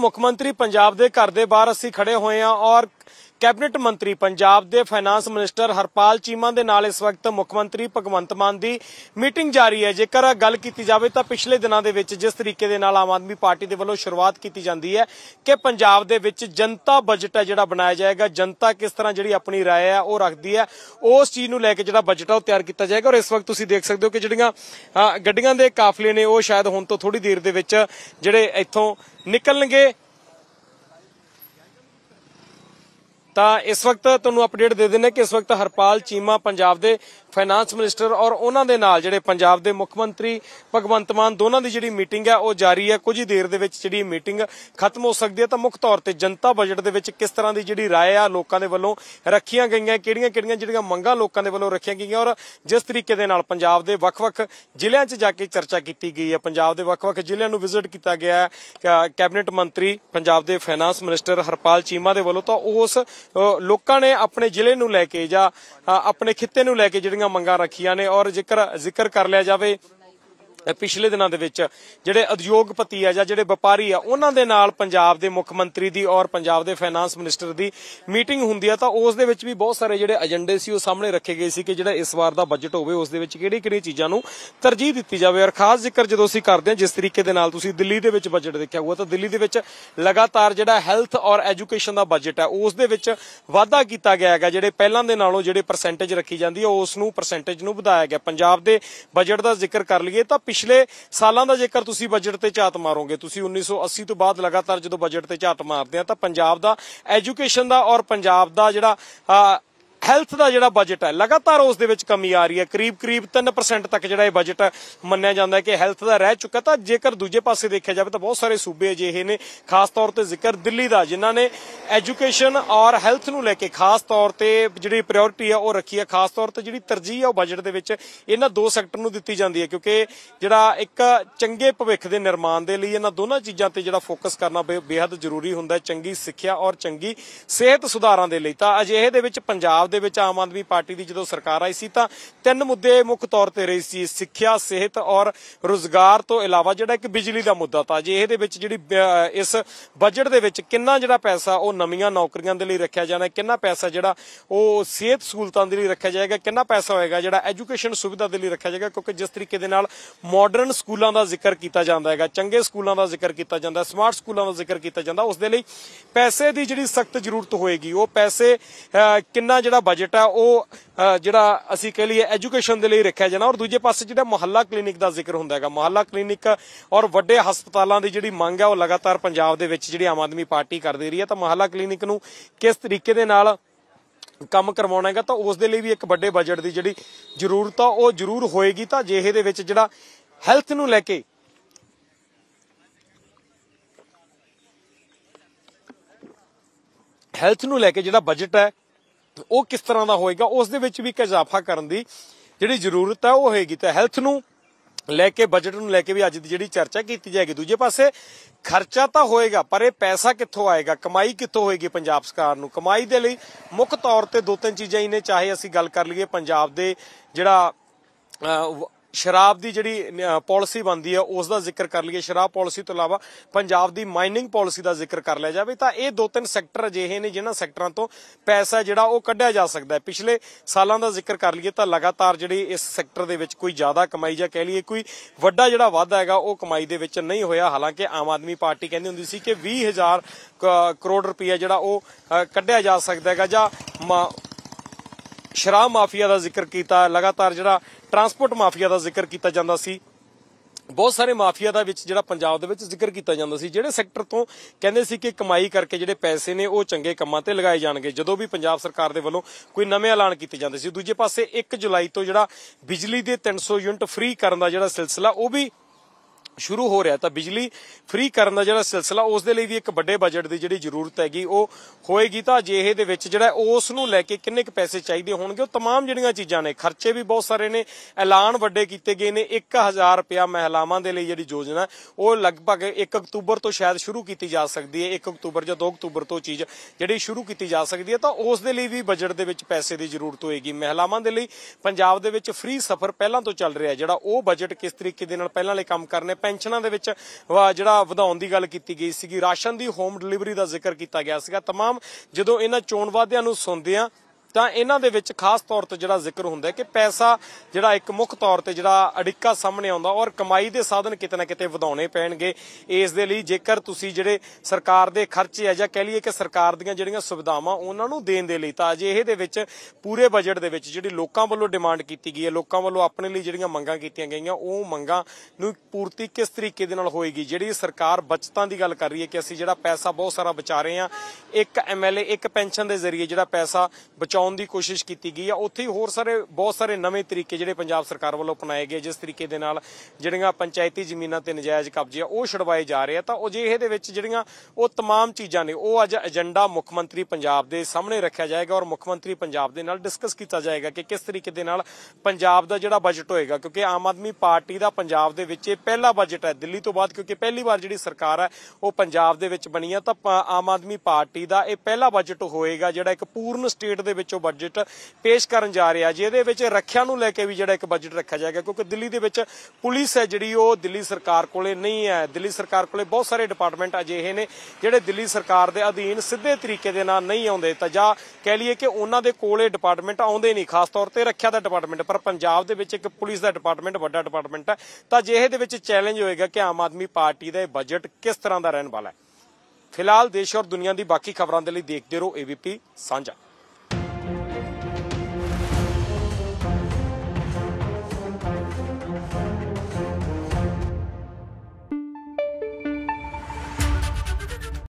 ਮੁੱਖ ਮੰਤਰੀ ਪੰਜਾਬ ਦੇ ਘਰ ਦੇ ਬਾਹਰ ਅਸੀਂ ਖੜੇ ਹੋਏ ਹਾਂ ਔਰ ਕੈਬਨਿਟ ਮੰਤਰੀ ਪੰਜਾਬ ਦੇ ਫਾਈਨਾਂਸ ਮਿਨਿਸਟਰ ਹਰਪਾਲ ਚੀਮਾ ਦੇ ਨਾਲ ਇਸ ਵਕਤ ਮੁੱਖ ਮੰਤਰੀ ਭਗਵੰਤ ਮਾਨ ਦੀ ਮੀਟਿੰਗ ਜਾਰੀ ਹੈ ਜੇਕਰ ਗੱਲ ਕੀਤੀ ਜਾਵੇ ਤਾਂ ਪਿਛਲੇ ਦਿਨਾਂ ਦੇ ਵਿੱਚ ਜਿਸ ਤਰੀਕੇ ਦੇ ਨਾਲ ਆਮ ਆਦਮੀ ਪਾਰਟੀ ਦੇ ਵੱਲੋਂ ਸ਼ੁਰੂਆਤ ਕੀਤੀ ਜਾਂਦੀ ਹੈ ਕਿ ਪੰਜਾਬ ਦੇ ਵਿੱਚ ਜਨਤਾ ਬਜਟ ਹੈ ਜਿਹੜਾ ਬਣਾਇਆ ਜਾਏਗਾ ਜਨਤਾ ਕਿਸ ਤਰ੍ਹਾਂ ਜਿਹੜੀ ਆਪਣੀ رائے ਹੈ ਉਹ ਰੱਖਦੀ ਹੈ ਉਸ ਚੀਜ਼ ਨੂੰ ਲੈ ਕੇ ਜਿਹੜਾ ਬਜਟ ਹੈ ਉਹ ਤਿਆਰ ਕੀਤਾ ਜਾਏਗਾ ਔਰ ਇਸ ਵਕਤ ਤੁਸੀਂ ਦੇਖ ਸਕਦੇ ਹੋ ਕਿ ਜਿਹੜੀਆਂ ਗੱਡੀਆਂ ਦੇ ਕਾਫਲੇ ਨੇ ਉਹ ਸ਼ਾਇਦ ਹੁਣ ਤੋਂ ਥੋੜੀ ਦੇਰ ਦੇ ਵਿੱਚ ਜਿਹੜੇ ਇੱਥੋਂ ਨਿਕਲਣਗੇ ਤਾਂ ਇਸ ਵਕਤ ਤੁਹਾਨੂੰ ਅਪਡੇਟ ਦੇ ਦਿੰਨੇ ਕਿ ਇਸ ਵਕਤ ਹਰਪਾਲ ਚੀਮਾ ਪੰਜਾਬ ਦੇ ਫਾਈਨਾਂਸ ਮਿਨਿਸਟਰ ਔਰ ਉਹਨਾਂ ਦੇ ਨਾਲ ਜਿਹੜੇ ਪੰਜਾਬ ਦੇ ਮੁੱਖ ਮੰਤਰੀ ਭਗਵੰਤ ਮਾਨ ਦੋਨਾਂ ਦੀ ਜਿਹੜੀ ਮੀਟਿੰਗ ਹੈ ਉਹ ਜਾਰੀ ਹੈ ਕੁਝ ਹੀ ਦੇਰ ਦੇ ਵਿੱਚ ਜਿਹੜੀ ਮੀਟਿੰਗ ਖਤਮ ਹੋ ਸਕਦੀ ਹੈ ਤਾਂ ਮੁੱਖ ਤੌਰ ਤੇ ਜਨਤਾ ਬਜਟ ਦੇ ਵਿੱਚ ਕਿਸ ਤਰ੍ਹਾਂ ਦੀ ਜਿਹੜੀ رائے ਆ ਲੋਕਾਂ ਦੇ ਵੱਲੋਂ ਰੱਖੀਆਂ ਗਈਆਂ ਕਿਹੜੀਆਂ-ਕਿਹੜੀਆਂ ਜਿਹੜੀਆਂ ਮੰਗਾਂ ਲੋਕਾਂ ਦੇ ਵੱਲੋਂ ਰੱਖੀਆਂ ਗਈਆਂ ਔਰ ਜਿਸ ਤਰੀਕੇ ਦੇ ਨਾਲ ਪੰਜਾਬ ਦੇ ਵੱਖ-ਵੱਖ ਜ਼ਿਲ੍ਹਿਆਂ 'ਚ ਜਾ ਕੇ ਚਰਚਾ ਕੀਤੀ ਗਈ ਹੈ ਪੰਜਾਬ ਦੇ ਵੱਖ-ਵੱਖ ਜ਼ਿਲ੍ਹਿਆਂ ਨੂੰ ਵਿਜ਼ਿਟ ਕੀਤਾ ਗਿਆ ਹੈ ਕੈਬਨਿਟ ਮੰਤਰੀ ਪੰਜਾਬ ਦੇ ਫਾਈਨਾਂਸ ਮਿਨਿਸਟਰ ਹਰਪਾਲ ਚੀਮਾ ਦੇ ਵੱਲੋਂ ਤਾਂ ਉਸ ਲੋਕਾਂ ਨੇ ਆਪਣੇ ਜ਼ਿਲ੍ਹੇ ਨੂੰ ਲੈ ਕੇ ਜਾਂ ਆਪਣੇ ਖਿੱਤੇ ਨੂੰ ਲੈ ਕੇ ਜਿਹੜੀਆਂ ਸਾਰੀਆਂ ਮੰਗਾਂ ਰੱਖੀਆਂ ਨੇ ਔਰ ਜ਼ਿਕਰ ਜ਼ਿਕਰ ਕਰ ਲਿਆ ਜਾਵੇ ਪਿਛਲੇ ਦਿਨਾਂ ਦੇ ਵਿੱਚ ਜਿਹੜੇ ਉਦਯੋਗਪਤੀ ਆ ਜਾਂ ਜਿਹੜੇ ਵਪਾਰੀ ਆ ਉਹਨਾਂ ਦੇ ਨਾਲ ਪੰਜਾਬ ਦੇ ਮੁੱਖ ਮੰਤਰੀ ਦੀ ਔਰ ਪੰਜਾਬ ਦੇ ਫਾਈਨਾਂਸ ਮਿਨਿਸਟਰ ਦੀ ਮੀਟਿੰਗ ਹੁੰਦੀ ਆ ਤਾਂ ਉਸ ਦੇ ਵਿੱਚ ਵੀ ਬਹੁਤ ਸਾਰੇ ਜਿਹੜੇ ਏਜੰਡੇ ਸੀ ਉਹ ਸਾਹਮਣੇ ਰੱਖੇ ਗਏ ਸੀ ਕਿ ਜਿਹੜਾ ਇਸ ਵਾਰ ਦਾ ਬਜਟ ਹੋਵੇ ਉਸ ਦੇ ਵਿੱਚ ਕਿਹੜੀ ਕਿਹੜੀ ਚੀਜ਼ਾਂ ਨੂੰ ਤਰਜੀਹ ਦਿੱਤੀ ਜਾਵੇ ਔਰ ਖਾਸ ਜ਼ਿਕਰ ਜਦੋਂ ਅਸੀਂ ਕਰਦੇ ਹਾਂ ਜਿਸ ਤਰੀਕੇ ਦੇ ਨਾਲ ਤੁਸੀਂ ਦਿੱਲੀ ਦੇ ਵਿੱਚ ਬਜਟ ਦੇਖਿਆ ਹੋਊਗਾ ਤਾਂ ਦਿੱਲੀ ਦੇ ਵਿੱਚ ਲਗਾਤਾਰ ਜਿਹੜਾ ਹੈਲਥ ਔਰ ਐਜੂਕੇਸ਼ਨ ਦਾ ਬਜਟ ਹੈ ਉਸ ਦੇ ਵਿੱਚ ਵਾਧਾ ਕੀਤਾ ਗਿਆ ਹੈਗਾ ਜਿਹੜੇ ਪਹਿਲਾਂ ਦੇ ਨਾਲੋਂ ਜਿਹੜੇ ਪਰਸੈਂਟੇਜ ਰੱਖੀ ਜਾਂਦੀ ਹੈ ਉਸ ਨੂੰ ਪਰਸੈਂਟੇਜ ਨੂੰ ਵਧਾਇਆ ਗਿਆ ਪੰਜਾਬ ਦੇ ਬਜਟ ਦਾ ਜ਼ਿਕਰ ਕਰ ਲਈਏ ਤਾਂ ਪਿਛਲੇ ਸਾਲਾਂ ਦਾ ਜੇਕਰ ਤੁਸੀਂ ਬਜਟ ਤੇ ਝਾਤ ਮਾਰੋਗੇ ਤੁਸੀਂ 1980 ਤੋਂ ਬਾਅਦ ਲਗਾਤਾਰ ਜਦੋਂ ਬਜਟ ਤੇ ਝਾਤ ਮਾਰਦੇ ਆ ਤਾਂ ਪੰਜਾਬ ਦਾ ਐਜੂਕੇਸ਼ਨ ਦਾ ਔਰ ਪੰਜਾਬ ਦਾ ਜਿਹੜਾ ਹੈਲਥ ਦਾ ਜਿਹੜਾ ਬਜਟ ਹੈ ਲਗਾਤਾਰ ਉਸ ਦੇ ਵਿੱਚ ਕਮੀ ਆ ਰਹੀ ਹੈ ਕਰੀਬ ਕਰੀਬ 3% ਤੱਕ ਜਿਹੜਾ ਇਹ ਬਜਟ ਮੰਨਿਆ ਜਾਂਦਾ ਹੈ ਕਿ ਹੈਲਥ ਦਾ ਰਹਿ ਚੁੱਕਾ ਤਾਂ ਜੇਕਰ ਦੂਜੇ ਪਾਸੇ ਦੇਖਿਆ ਜਾਵੇ ਤਾਂ ਬਹੁਤ ਸਾਰੇ ਸੂਬੇ ਅਜਿਹੇ ਨੇ ਖਾਸ ਤੌਰ ਤੇ ਜ਼ਿਕਰ ਦਿੱਲੀ ਦਾ ਜਿਨ੍ਹਾਂ ਨੇ ਐਜੂਕੇਸ਼ਨ ਔਰ ਹੈਲਥ ਨੂੰ ਲੈ ਕੇ ਖਾਸ ਤੌਰ ਤੇ ਜਿਹੜੀ ਪ੍ਰਾਇੋਰਟੀ ਆ ਉਹ ਰੱਖੀ ਹੈ ਖਾਸ ਤੌਰ ਤੇ ਜਿਹੜੀ ਤਰਜੀਹ ਆ ਉਹ ਬਜਟ ਦੇ ਵਿੱਚ ਇਹਨਾਂ ਦੋ ਸੈਕਟਰ ਨੂੰ ਦਿੱਤੀ ਜਾਂਦੀ ਹੈ ਕਿਉਂਕਿ ਜਿਹੜਾ ਇੱਕ ਚੰਗੇ ਭਵਿੱਖ ਦੇ ਨਿਰਮਾਣ ਦੇ ਲਈ ਇਹਨਾਂ ਦੋਨਾਂ ਚੀਜ਼ਾਂ ਤੇ ਜਿਹੜਾ ਫੋਕਸ ਕਰਨਾ ਬੇਹੱਦ ਜ਼ਰੂਰੀ ਹੁੰਦਾ ਹੈ ਚੰਗੀ ਸਿੱਖਿਆ ਔਰ ਚੰਗੀ ਸਿਹਤ ਸੁਧਾਰਾਂ ਦੇ ਲਈ ਤਾਂ ਅਜਿਹੇ ਦੇ ਵਿੱਚ ਪੰਜਾਬ ਦੇ ਵਿੱਚ ਆਮ ਆਦਮੀ ਪਾਰਟੀ ਦੀ ਜਦੋਂ ਸਰਕਾਰ ਆਈ ਸੀ ਤਾਂ ਤਿੰਨ ਮੁੱਦੇ ਮੁੱਖ ਤੌਰ ਤੇ ਰਹੇ ਸੀ ਸਿੱਖਿਆ ਸਿਹਤ ਔਰ ਰੋਜ਼ਗਾਰ ਤੋਂ ਇਲਾਵਾ ਜਿਹੜਾ ਇੱਕ ਬਿਜਲੀ ਦਾ ਮੁੱਦਾ ਤਾਂ ਜੇ ਇਹਦੇ ਵਿੱਚ ਜਿਹੜੀ ਇਸ ਬਜਟ ਦੇ ਵਿੱਚ ਕਿੰਨਾ ਜਿਹੜਾ ਪੈਸਾ ਉਹ ਨਵੀਆਂ ਨੌਕਰੀਆਂ ਦੇ ਲਈ ਰੱਖਿਆ ਜਾਣਾ ਕਿੰਨਾ ਪੈਸਾ ਜਿਹੜਾ ਉਹ ਸਿਹਤ ਸਹੂਲਤਾਂ ਦੇ ਲਈ ਰੱਖਿਆ ਜਾਏਗਾ ਕਿੰਨਾ ਪੈਸਾ ਹੋਏਗਾ ਜਿਹੜਾ ਐਜੂਕੇਸ਼ਨ ਸੁਵਿਧਾ ਦੇ ਲਈ ਰੱਖਿਆ ਜਾਏਗਾ ਕਿਉਂਕਿ ਜਿਸ ਤਰੀਕੇ ਦੇ ਨਾਲ ਮਾਡਰਨ ਸਕੂਲਾਂ ਦਾ ਜ਼ਿਕਰ ਕੀਤਾ ਜਾਂਦਾ ਹੈਗਾ ਚੰਗੇ ਸਕੂਲਾਂ ਦਾ ਜ਼ਿਕਰ ਕੀਤਾ ਜਾਂਦਾ ਸਮਾਰਟ ਸਕੂਲਾਂ ਦਾ ਜ਼ਿਕਰ ਕੀਤਾ ਜਾਂਦਾ ਉਸ ਦੇ ਲਈ ਪੈਸੇ ਦੀ ਜਿਹੜੀ ਸਖਤ ਜ਼ਰੂਰਤ ਹੋਏਗੀ ਉਹ ਪੈਸੇ ਕਿੰਨਾ ਜਿਹੜਾ ਬਜਟ ਹੈ ਉਹ ਜਿਹੜਾ ਅਸੀਂ ਕਹ ਲਈਏ ਐਜੂਕੇਸ਼ਨ ਦੇ ਲਈ ਰੱਖਿਆ ਜਾਣਾ ਔਰ ਦੂਜੇ ਪਾਸੇ ਜਿਹੜਾ ਮੁਹੱਲਾ ਕਲੀਨਿਕ ਦਾ ਜ਼ਿਕਰ ਹੁੰਦਾ ਹੈਗਾ ਮੁਹੱਲਾ ਕਲੀਨਿਕ ਔਰ ਵੱਡੇ ਹਸਪਤਾਲਾਂ ਦੀ ਜਿਹੜੀ ਮੰਗ ਹੈ ਉਹ ਲਗਾਤਾਰ ਪੰਜਾਬ ਦੇ ਵਿੱਚ ਜਿਹੜੀ ਆਮ ਆਦਮੀ ਪਾਰਟੀ ਕਰਦੀ ਰਹੀ ਹੈ ਤਾਂ ਮੁਹੱਲਾ ਕਲੀਨਿਕ ਨੂੰ ਕਿਸ ਤਰੀਕੇ ਦੇ ਨਾਲ ਕੰਮ ਕਰਵਾਉਣਾ ਹੈਗਾ ਤਾਂ ਉਸ ਦੇ ਲਈ ਵੀ ਇੱਕ ਵੱਡੇ ਬਜਟ ਦੀ ਜਿਹੜੀ ਜ਼ਰੂਰਤ ਆ ਉਹ ਜ਼ਰੂਰ ਹੋਏਗੀ ਤਾਂ ਜਿਹੇ ਦੇ ਵਿੱਚ ਜਿਹੜਾ ਹੈਲਥ ਨੂੰ ਲੈ ਕੇ ਹੈਲਥ ਨੂੰ ਲੈ ਕੇ ਜਿਹੜਾ ਬਜਟ ਹੈ ਉਹ ਕਿਸ ਤਰ੍ਹਾਂ ਦਾ ਹੋਏਗਾ ਉਸ ਦੇ ਵਿੱਚ ਵੀ ਕਜਾਫਾ ਕਰਨ ਦੀ ਜਿਹੜੀ ਜ਼ਰੂਰਤ ਹੈ ਉਹ ਹੋਏਗੀ ਤਾਂ ਹੈਲਥ ਨੂੰ ਲੈ ਕੇ ਬਜਟ ਨੂੰ ਲੈ ਕੇ ਵੀ ਅੱਜ ਦੀ ਜਿਹੜੀ ਚਰਚਾ ਕੀਤੀ ਜਾਏਗੀ ਦੂਜੇ ਪਾਸੇ ਖਰਚਾ ਤਾਂ ਹੋਏਗਾ ਪਰ ਇਹ ਪੈਸਾ ਕਿੱਥੋਂ ਆਏਗਾ ਕਮਾਈ ਕਿੱਥੋਂ ਹੋਏਗੀ ਪੰਜਾਬ ਸਰਕਾਰ ਨੂੰ ਕਮਾਈ ਦੇ ਲਈ ਮੁੱਖ ਤੌਰ ਤੇ ਦੋ ਤਿੰਨ ਚੀਜ਼ਾਂ ਹੀ ਨੇ ਚਾਹੇ ਅਸੀਂ ਗੱਲ ਕਰ ਲਈਏ ਪੰਜਾਬ ਦੇ ਜਿਹੜਾ ਸ਼ਰਾਬ ਦੀ ਜਿਹੜੀ ਪਾਲਿਸੀ ਬਣਦੀ ਹੈ ਉਸ ਦਾ ਜ਼ਿਕਰ ਕਰ ਲਈਏ ਸ਼ਰਾਬ ਪਾਲਿਸੀ ਤੋਂ ਇਲਾਵਾ ਪੰਜਾਬ ਦੀ ਮਾਈਨਿੰਗ ਪਾਲਿਸੀ ਦਾ ਜ਼ਿਕਰ ਕਰ ਲਿਆ ਜਾਵੇ ਤਾਂ ਇਹ ਦੋ ਤਿੰਨ ਸੈਕਟਰ ਅਜਿਹੇ ਨੇ ਜਿਨ੍ਹਾਂ ਸੈਕਟਰਾਂ ਤੋਂ ਪੈਸਾ ਜਿਹੜਾ ਉਹ ਕੱਢਿਆ ਜਾ ਸਕਦਾ ਹੈ ਪਿਛਲੇ ਸਾਲਾਂ ਦਾ ਜ਼ਿਕਰ ਕਰ ਲਈਏ ਤਾਂ ਲਗਾਤਾਰ ਜਿਹੜੀ ਇਸ ਸੈਕਟਰ ਦੇ ਵਿੱਚ ਕੋਈ ਜ਼ਿਆਦਾ ਕਮਾਈ ਜਾਂ ਕਹਿ ਲਈਏ ਕੋਈ ਵੱਡਾ ਜਿਹੜਾ ਵਾਧਾ ਹੈਗਾ ਉਹ ਕਮਾਈ ਦੇ ਵਿੱਚ ਨਹੀਂ ਹੋਇਆ ਹਾਲਾਂਕਿ ਆਮ ਆਦਮੀ ਪਾਰਟੀ ਕਹਿੰਦੀ ਹੁੰਦੀ ਸੀ ਕਿ 20000 ਕਰੋੜ ਰੁਪਏ ਜਿਹੜਾ ਉਹ ਕੱਢਿਆ ਜਾ ਸਕਦਾ ਹੈਗਾ ਜਾਂ ਸ਼ਰਾਬ ਮਾਫੀਆ ਦਾ ਜ਼ਿਕਰ ਕੀਤਾ ਲਗਾਤਾਰ ਜਿਹੜਾ ਟਰਾਂਸਪੋਰਟ ਮਾਫੀਆ ਦਾ ਜ਼ਿਕਰ ਕੀਤਾ ਜਾਂਦਾ ਸੀ ਬਹੁਤ ਸਾਰੇ ਮਾਫੀਆ ਦਾ ਵਿੱਚ ਜਿਹੜਾ ਪੰਜਾਬ ਦੇ ਵਿੱਚ ਜ਼ਿਕਰ ਕੀਤਾ ਜਾਂਦਾ ਸੀ ਜਿਹੜੇ ਸੈਕਟਰ ਤੋਂ ਕਹਿੰਦੇ ਸੀ ਕਿ ਕਮਾਈ ਕਰਕੇ ਜਿਹੜੇ ਪੈਸੇ ਨੇ ਉਹ ਚੰਗੇ ਕੰਮਾਂ ਤੇ ਲਗਾਏ ਜਾਣਗੇ ਜਦੋਂ ਵੀ ਪੰਜਾਬ ਸਰਕਾਰ ਦੇ ਵੱਲੋਂ ਕੋਈ ਨਵੇਂ ਐਲਾਨ ਕੀਤੇ ਜਾਂਦੇ ਸੀ ਦੂਜੇ ਪਾਸੇ 1 ਜੁਲਾਈ ਤੋਂ ਜਿਹੜਾ ਬਿਜਲੀ ਦੇ 300 ਯੂਨਿਟ ਫ੍ਰੀ ਕਰਨ ਦਾ ਜਿਹੜਾ ਸਿਲਸਿਲਾ ਉਹ ਵੀ ਸ਼ੁਰੂ ਹੋ ਰਿਹਾ ਤਾਂ ਬਿਜਲੀ ਫ੍ਰੀ ਕਰਨ ਦਾ ਜਿਹੜਾ ਸਿਲਸਿਲਾ ਉਸ ਦੇ ਲਈ ਵੀ ਇੱਕ ਵੱਡੇ ਬਜਟ ਦੀ ਜਿਹੜੀ ਜ਼ਰੂਰਤ ਹੈਗੀ ਉਹ ਹੋਏਗੀ ਤਾਂ ਅਜਿਹੇ ਦੇ ਵਿੱਚ ਜਿਹੜਾ ਉਸ ਨੂੰ ਲੈ ਕੇ ਕਿੰਨੇ ਕੁ ਪੈਸੇ ਚਾਹੀਦੇ ਹੋਣਗੇ ਉਹ तमाम ਜਿਹੜੀਆਂ ਚੀਜ਼ਾਂ ਨੇ ਖਰਚੇ ਵੀ ਬਹੁਤ ਸਾਰੇ ਨੇ ਐਲਾਨ ਵੱਡੇ ਕੀਤੇ ਗਏ ਨੇ 1000 ਰੁਪਿਆ ਮਹਿਲਾਵਾਂ ਦੇ ਲਈ ਜਿਹੜੀ ਯੋਜਨਾ ਉਹ ਲਗਭਗ 1 ਅਕਤੂਬਰ ਤੋਂ ਸ਼ਾਇਦ ਸ਼ੁਰੂ ਕੀਤੀ ਜਾ ਸਕਦੀ ਹੈ 1 ਅਕਤੂਬਰ ਜਾਂ 2 ਅਕਤੂਬਰ ਤੋਂ ਚੀਜ਼ ਜਿਹੜੀ ਸ਼ੁਰੂ ਕੀਤੀ ਜਾ ਸਕਦੀ ਹੈ ਤਾਂ ਉਸ ਦੇ ਲਈ ਵੀ ਬਜਟ ਦੇ ਵਿੱਚ ਪੈਸੇ ਦੀ ਜ਼ਰੂਰਤ ਹੋਏਗੀ ਮਹਿਲਾਵਾਂ ਦੇ ਲਈ ਪੰਜਾਬ ਦੇ ਵਿੱਚ ਫ੍ਰੀ ਸਫ਼ਰ ਪਹਿਲਾਂ ਤੋਂ ਚੱਲ ਰਿਹਾ ਜਿਹੜਾ ਉਹ ਬਜਟ ਕਿਸ ਤਰੀਕੇ ਦੇ ਨਾਲ ਪਹਿਲਾਂ ਲਈ ਕੰਮ ਕਰਨੇ ਪੈਨਸ਼ਨਾਂ ਦੇ ਵਿੱਚ ਜਿਹੜਾ ਵਧਾਉਣ ਦੀ ਗੱਲ ਕੀਤੀ ਗਈ ਸੀਗੀ ਰਾਸ਼ਨ ਦੀ ਹੋਮ ਡਿਲੀਵਰੀ ਦਾ ਜ਼ਿਕਰ ਕੀਤਾ ਗਿਆ ਸੀਗਾ तमाम ਜਦੋਂ ਇਹਨਾਂ ਚੋਣ ਵਾਅਦਿਆਂ ਨੂੰ ਸੁਣਦੇ ਆ ਤਾਂ ਇਹਨਾਂ ਦੇ ਵਿੱਚ ਖਾਸ ਤੌਰ ਤੇ ਜਿਹੜਾ ਜ਼ਿਕਰ ਹੁੰਦਾ ਕਿ ਪੈਸਾ ਜਿਹੜਾ ਇੱਕ ਮੁੱਖ ਤੌਰ ਤੇ ਜਿਹੜਾ ਅੜਿੱਕਾ ਸਾਹਮਣੇ ਆਉਂਦਾ ਔਰ ਕਮਾਈ ਦੇ ਸਾਧਨ ਕਿਤੇ ਨਾ ਕਿਤੇ ਵਧਾਉਣੇ ਪੈਣਗੇ ਇਸ ਦੇ ਲਈ ਜੇਕਰ ਤੁਸੀਂ ਜਿਹੜੇ ਸਰਕਾਰ ਦੇ ਖਰਚੇ ਆ ਜਾਂ ਕਹਿ ਲਈਏ ਕਿ ਸਰਕਾਰ ਦੀਆਂ ਜਿਹੜੀਆਂ ਸੁਵਿਧਾਵਾਂ ਉਹਨਾਂ ਨੂੰ ਦੇਣ ਦੇ ਲਈ ਤਾਂ ਇਹ ਇਹਦੇ ਵਿੱਚ ਪੂਰੇ ਬਜਟ ਦੇ ਵਿੱਚ ਜਿਹੜੀ ਲੋਕਾਂ ਵੱਲੋਂ ਡਿਮਾਂਡ ਕੀਤੀ ਗਈ ਹੈ ਲੋਕਾਂ ਵੱਲੋਂ ਆਪਣੇ ਲਈ ਜਿਹੜੀਆਂ ਮੰਗਾਂ ਕੀਤੀਆਂ ਗਈਆਂ ਉਹ ਮੰਗਾਂ ਨੂੰ ਪੂਰਤੀ ਕਿਸ ਤਰੀਕੇ ਦੇ ਨਾਲ ਹੋਏਗੀ ਜਿਹੜੀ ਸਰਕਾਰ ਬਚਤਾਂ ਦੀ ਗੱਲ ਕਰ ਰਹੀ ਹੈ ਕਿ ਅਸੀਂ ਜਿਹੜਾ ਪੈਸਾ ਬਹੁਤ ਸਾਰਾ ਬਚਾ ਰਹੇ ਹਾਂ ਇੱਕ ਐਮਐਲਏ ਇੱਕ ਪੈਨਸ਼ਨ ਦੇ ਜ਼ਰੀਏ ਜਿਹੜਾ ਪੈਸਾ ਬਚਾ ਲਿਆਉਣ ਦੀ ਕੋਸ਼ਿਸ਼ ਕੀਤੀ ਗਈ ਆ ਉੱਥੇ ਹੀ ਹੋਰ ਸਾਰੇ ਬਹੁਤ ਸਾਰੇ ਨਵੇਂ ਤਰੀਕੇ ਜਿਹੜੇ ਪੰਜਾਬ ਸਰਕਾਰ ਵੱਲੋਂ ਅਪਣਾਏ ਗਏ ਜਿਸ ਤਰੀਕੇ ਦੇ ਨਾਲ ਜਿਹੜੀਆਂ ਪੰਚਾਇਤੀ ਜ਼ਮੀਨਾਂ ਤੇ ਨਜਾਇਜ਼ ਕਬਜ਼ੇ ਆ ਉਹ ਛਡਵਾਏ ਜਾ ਰਹੇ ਆ ਤਾਂ ਉਹ ਜੇ ਇਹਦੇ ਵਿੱਚ ਜਿਹੜੀਆਂ ਉਹ तमाम ਚੀਜ਼ਾਂ ਨੇ ਉਹ ਅੱਜ ਏਜੰਡਾ ਮੁੱਖ ਮੰਤਰੀ ਪੰਜਾਬ ਦੇ ਸਾਹਮਣੇ ਰੱਖਿਆ ਜਾਏਗਾ ਔਰ ਮੁੱਖ ਮੰਤਰੀ ਪੰਜਾਬ ਦੇ ਨਾਲ ਡਿਸਕਸ ਕੀਤਾ ਜਾਏਗਾ ਕਿ ਕਿਸ ਤਰੀਕੇ ਦੇ ਨਾਲ ਪੰਜਾਬ ਦਾ ਜਿਹੜਾ ਬਜਟ ਹੋਏਗਾ ਕਿਉਂਕਿ ਆਮ ਆਦਮੀ ਪਾਰਟੀ ਦਾ ਪੰਜਾਬ ਦੇ ਵਿੱਚ ਇਹ ਪਹਿਲਾ ਬਜਟ ਹੈ ਦਿੱਲੀ ਤੋਂ ਬਾਅਦ ਕਿਉਂਕਿ ਪਹਿਲੀ ਵਾਰ ਜਿਹੜੀ ਸਰਕਾਰ ਹੈ ਉਹ ਪੰਜਾਬ ਦੇ ਵਿੱਚ ਬਣੀ ਆ ਤਾਂ ਆਮ ਆਦਮੀ ਪਾਰਟੀ ਦਾ ਇਹ ਪਹਿਲਾ ਬਜਟ ਹੋਏਗਾ ਜਿਹੜਾ ਇੱਕ ਪੂਰਨ ਸਟੇਟ ਦੇ ਵਿੱਚ ਵਿੱਚੋਂ ਬਜਟ ਪੇਸ਼ ਕਰਨ ਜਾ ਰਿਹਾ ਜੀ ਇਹਦੇ ਵਿੱਚ ਰੱਖਿਆ ਨੂੰ ਲੈ ਕੇ ਵੀ ਜਿਹੜਾ ਇੱਕ ਬਜਟ ਰੱਖਿਆ ਜਾਏਗਾ ਕਿਉਂਕਿ ਦਿੱਲੀ ਦੇ ਵਿੱਚ ਪੁਲਿਸ ਹੈ ਜਿਹੜੀ ਉਹ ਦਿੱਲੀ ਸਰਕਾਰ ਕੋਲੇ ਨਹੀਂ ਹੈ ਦਿੱਲੀ ਸਰਕਾਰ ਕੋਲੇ ਬਹੁਤ ਸਾਰੇ ਡਿਪਾਰਟਮੈਂਟ ਅਜਿਹੇ ਨੇ ਜਿਹੜੇ ਦਿੱਲੀ ਸਰਕਾਰ ਦੇ ਅਧੀਨ ਸਿੱਧੇ ਤਰੀਕੇ ਦੇ ਨਾਲ ਨਹੀਂ ਆਉਂਦੇ ਤਾਂ ਜਾਂ ਕਹਿ ਲਈਏ ਕਿ ਉਹਨਾਂ ਦੇ ਕੋਲੇ ਡਿਪਾਰਟਮੈਂਟ ਆਉਂਦੇ ਨਹੀਂ ਖਾਸ ਤੌਰ ਤੇ ਰੱਖਿਆ ਦਾ ਡਿਪਾਰਟਮੈਂਟ ਪਰ ਪੰਜਾਬ ਦੇ ਵਿੱਚ ਇੱਕ ਪੁਲਿਸ ਦਾ ਡਿਪਾਰਟਮੈਂਟ ਵੱਡਾ ਡਿਪਾਰਟਮੈਂਟ ਹੈ ਤਾਂ ਅਜਿਹੇ ਦੇ ਵਿੱਚ ਚੈਲੰਜ ਹੋਏਗਾ ਕਿ ਆਮ ਆਦਮੀ ਪਾਰਟੀ ਦਾ ਇਹ ਬਜਟ ਕਿਸ ਤਰ੍ਹਾਂ ਦਾ ਰਹਿਣ ਵਾਲਾ ਹੈ ਫਿਲਹਾਲ ਦੇਸ਼ ਔਰ ਦੁਨੀਆ ਦੀ ਬਾਕੀ ਖਬਰਾਂ ਦੇ ਲਈ ਦੇਖਦੇ ਰਹੋ ਏਬੀਪੀ ਸਾਂਝਾ